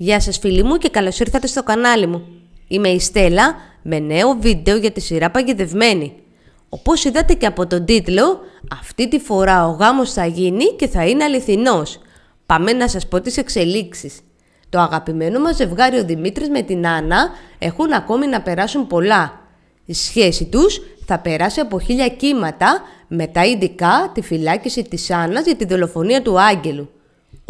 Γεια σας φίλοι μου και καλώς ήρθατε στο κανάλι μου. Είμαι η Στέλλα με νέο βίντεο για τη σειρά Παγιδευμένη. Όπως είδατε και από τον τίτλο, αυτή τη φορά ο γάμος θα γίνει και θα είναι αληθινός. Πάμε να σας πω τις εξελίξεις. Το αγαπημένο μας ζευγάρι ο Δημήτρης με την Άννα έχουν ακόμη να περάσουν πολλά. Η σχέση τους θα περάσει από χίλια κύματα μετά ειδικά τη φυλάκιση της Άννας για τη δολοφονία του Άγγελου.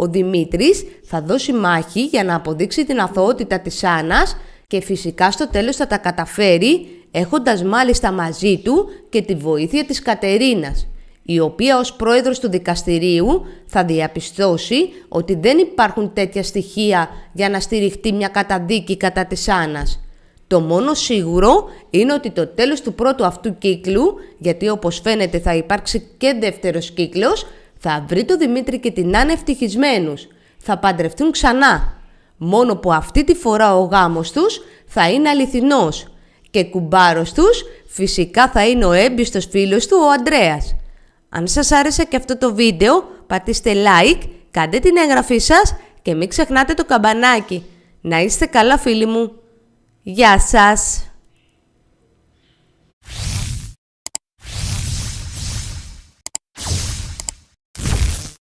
Ο Δημήτρης θα δώσει μάχη για να αποδείξει την αθωότητα της Άννας και φυσικά στο τέλος θα τα καταφέρει έχοντας μάλιστα μαζί του και τη βοήθεια της Κατερίνας η οποία ως πρόεδρος του δικαστηρίου θα διαπιστώσει ότι δεν υπάρχουν τέτοια στοιχεία για να στηριχτεί μια καταδίκη κατά της Άννας. Το μόνο σίγουρο είναι ότι το τέλος του πρώτου αυτού κύκλου, γιατί όπως φαίνεται θα υπάρξει και δεύτερος κύκλος, θα βρει το Δημήτρη και την Άννα ευτυχισμένους. Θα παντρευτούν ξανά. Μόνο που αυτή τη φορά ο γάμος τους θα είναι αληθινός. Και κουμπάρος τους φυσικά θα είναι ο έμπιστος φίλος του ο Αντρέας. Αν σας άρεσε και αυτό το βίντεο, πατήστε like, κάντε την εγγραφή σας και μην ξεχνάτε το καμπανάκι. Να είστε καλά φίλοι μου. Γεια σας!